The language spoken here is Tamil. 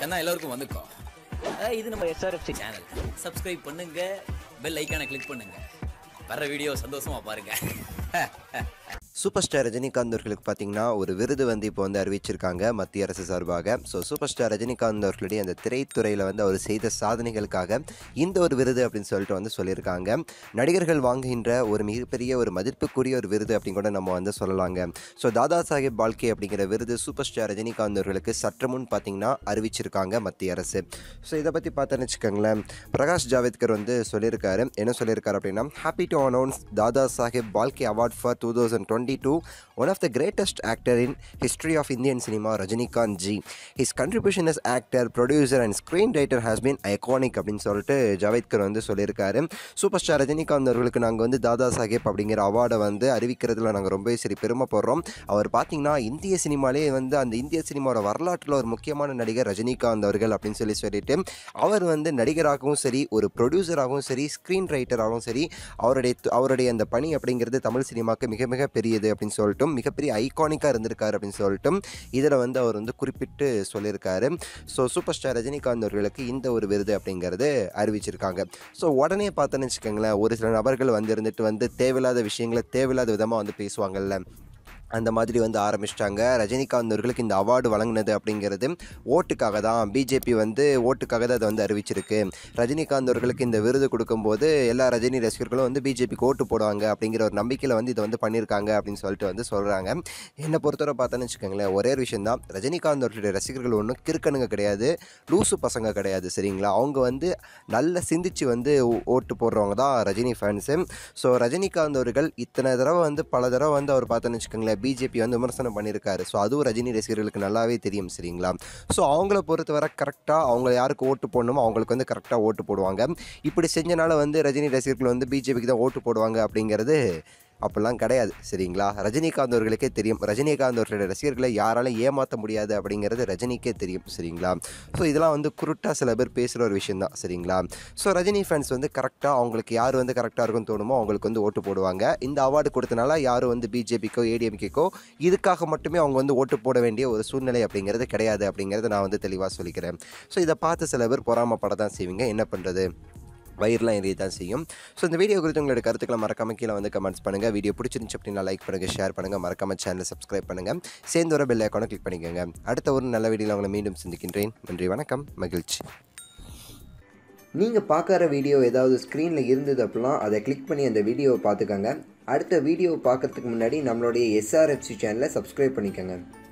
கண்ணா எல்லாருக்கும் வந்துக்கோ இது நம்ம எஸ்ஆர்எஃப்சி சேனல் சப்ஸ்கிரைப் பண்ணுங்க பெல் ஐக்கானை கிளிக் பண்ணுங்க வர வீடியோ சந்தோஷமா பாருங்க சூப்பர் ஸ்டார் ரஜினிகாந்த் அவர்களுக்கு பார்த்தீங்கன்னா ஒரு விருது வந்து இப்போ வந்து அறிவிச்சிருக்காங்க மத்திய அரசு சார்பாக ஸோ சூப்பர் ஸ்டார் ரஜினிகாந்த் அவர்களுடைய அந்த திரைத்துறையில் வந்து அவர் செய்த சாதனைகளுக்காக இந்த ஒரு விருது அப்படின்னு சொல்லிட்டு வந்து சொல்லியிருக்காங்க நடிகர்கள் வாங்குகின்ற ஒரு மிகப்பெரிய ஒரு மதிப்புக்குரிய ஒரு விருது அப்படின்னு கூட நம்ம வந்து சொல்லலாங்க ஸோ தாதா சாஹேப் பால்கே அப்படிங்கிற விருது சூப்பர் ஸ்டார் ரஜினிகாந்த் அவர்களுக்கு சற்று முன் பார்த்தீங்கன்னா அறிவிச்சிருக்காங்க மத்திய அரசு ஸோ இதை பற்றி பார்த்தோன்னு வச்சுக்கோங்களேன் பிரகாஷ் ஜாவேத்கர் வந்து சொல்லியிருக்காரு என்ன சொல்லியிருக்காரு அப்படின்னா happy to announce Dada Saheb Phalke award for two thousand twenty two one of the greatest actor in history of Indian cinema Rajinikanth ji his contribution as actor producer and screen writer has been iconic அப்படின்னு சொல்லிட்டு ஜவேத்கர் வந்து சொல்லியிருக்காரு சூப்பர் ஸ்டார் ரஜினிகாந்த் அவர்களுக்கு நாங்கள் வந்து தாதா சாஹேப் அப்படிங்கிற அவார்டை வந்து அறிவிக்கிறதுல நாங்கள் ரொம்பவே சரி பெருமைப்படுறோம் அவர் பார்த்தீங்கன்னா இந்திய சினிமாலே வந்து அந்த இந்திய சினிமாவோட வரலாற்றில் ஒரு முக்கியமான நடிகர் ரஜினிகாந்த் அவர்கள் அப்படின்னு சொல்லி சொல்லிட்டு அவர் வந்து நடிகராகவும் சரி ஒரு ப்ரொடியூசராகவும் சரி ஸ்க்ரீன் ரைட்டராகவும் சரி அவருடைய அவருடைய அந்த பணி அப்படிங்கிறது தமிழ் சினிமாவுக்கு மிக மிக பெரிய இது அப்படின்னு சொல்லிட்டு மிகப்பெரிய ஐகானிக்காக இருந்திருக்காரு அப்படின்னு சொல்லிட்டு இதில் வந்து அவர் வந்து குறிப்பிட்டு சொல்லியிருக்காரு ஸோ சூப்பர் ஸ்டார் ரஜினிகாந்த் அவர்களுக்கு இந்த ஒரு விருது அப்படிங்கிறது அறிவிச்சிருக்காங்க ஸோ உடனே பார்த்தோன்னு வச்சுக்கோங்களேன் ஒரு சில நபர்கள் வந்து இருந்துட்டு வந்து தேவையில்லாத விஷயங்களை தேவையில்லாத விதமாக வந்து பேசுவாங்கல்ல அந்த மாதிரி வந்து ஆரம்பிச்சிட்டாங்க ரஜினிகாந்த் அவர்களுக்கு இந்த அவார்டு வழங்கினது அப்படிங்கிறது ஓட்டுக்காக தான் பிஜேபி வந்து ஓட்டுக்காக தான் அதை வந்து அறிவிச்சிருக்கு ரஜினிகாந்த் அவர்களுக்கு இந்த விருது கொடுக்கும்போது எல்லா ரஜினி ரசிகர்களும் வந்து பிஜேபிக்கு ஓட்டு போடுவாங்க அப்படிங்கிற ஒரு நம்பிக்கையில் வந்து இதை வந்து பண்ணியிருக்காங்க அப்படின்னு சொல்லிட்டு வந்து சொல்கிறாங்க என்னை பொறுத்தவரை பார்த்தோன்னு வச்சுக்கோங்களேன் ஒரே ஒரு விஷயம் தான் ரஜினிகாந்த் அவர்களுடைய ரசிகர்கள் ஒன்றும் கிறுக்கணுங்க கிடையாது லூசு பசங்க கிடையாது சரிங்களா அவங்க வந்து நல்லா சிந்திச்சு வந்து ஓட்டு போடுறவங்க தான் ரஜினி ஃபேன்ஸு ஸோ ரஜினிகாந்த் அவர்கள் இத்தனை தடவை வந்து பல தடவை வந்து அவர் பார்த்தோன்னு வச்சுக்கோங்களேன் பிஜேபி வந்து விமர்சனம் பண்ணியிருக்காரு ஸோ அதுவும் ரஜினி ரசிகர்களுக்கு நல்லாவே தெரியும் சரிங்களா ஸோ அவங்கள பொறுத்தவரை கரெக்டாக அவங்க யாருக்கு ஓட்டு போடணுமோ அவங்களுக்கு வந்து கரெக்டாக ஓட்டு போடுவாங்க இப்படி செஞ்சனால வந்து ரஜினி ரசிகர்கள் வந்து பிஜேபிக்கு தான் ஓட்டு போடுவாங்க அப்படிங்கிறது அப்படிலாம் கிடையாது சரிங்களா ரஜினிகாந்த் அவர்களுக்கே தெரியும் ரஜினிகாந்த் அவர்களுடைய ரசிகர்களை யாராலும் ஏமாற்ற முடியாது அப்படிங்கிறது ரஜினிக்கே தெரியும் சரிங்களா ஸோ இதெல்லாம் வந்து குருட்டாக சில பேர் பேசுகிற ஒரு விஷயம் தான் சரிங்களா ஸோ ரஜினி ஃபேன்ஸ் வந்து கரெக்டாக அவங்களுக்கு யார் வந்து கரெக்டாக இருக்குன்னு தோணுமோ அவங்களுக்கு வந்து ஓட்டு போடுவாங்க இந்த அவார்டு கொடுத்தனால யாரும் வந்து பிஜேபிக்கோ ஏடிஎம்கேக்கோ இதுக்காக மட்டுமே அவங்க வந்து ஓட்டு போட வேண்டிய ஒரு சூழ்நிலை அப்படிங்கிறது கிடையாது அப்படிங்கிறத நான் வந்து தெளிவாக சொல்லிக்கிறேன் ஸோ இதை பார்த்து சில பேர் பொறாமப்பட தான் செய்வீங்க என்ன பண்ணுறது வயிறுலாம் எரிய தான் செய்யும் ஸோ இந்த வீடியோ குறித்து உங்களோட கருத்துக்களை மறக்காமல் கீழே வந்து கமெண்ட்ஸ் பண்ணுங்கள் வீடியோ பிடிச்சிருந்துச்சு அப்படின்னா லைக் பண்ணுங்கள் ஷேர் பண்ணுங்கள் மறக்காமல் சேனலை சப்ஸ்கிரைப் பண்ணுங்கள் சேர்ந்து வர பெல் ஐக்கானை கிளிக் பண்ணிக்கோங்க அடுத்த ஒரு நல்ல வீடியோவில் உங்களை மீண்டும் சந்திக்கின்றேன் நன்றி வணக்கம் மகிழ்ச்சி நீங்கள் பார்க்குற வீடியோ ஏதாவது ஸ்க்ரீனில் இருந்தது அப்படின்னா அதை கிளிக் பண்ணி அந்த வீடியோவை பார்த்துக்கோங்க அடுத்த வீடியோவை பார்க்குறதுக்கு முன்னாடி நம்மளுடைய எஸ்ஆர்எஃப்சி சேனலை சப்ஸ்கிரைப் பண்ணிக்கோங்க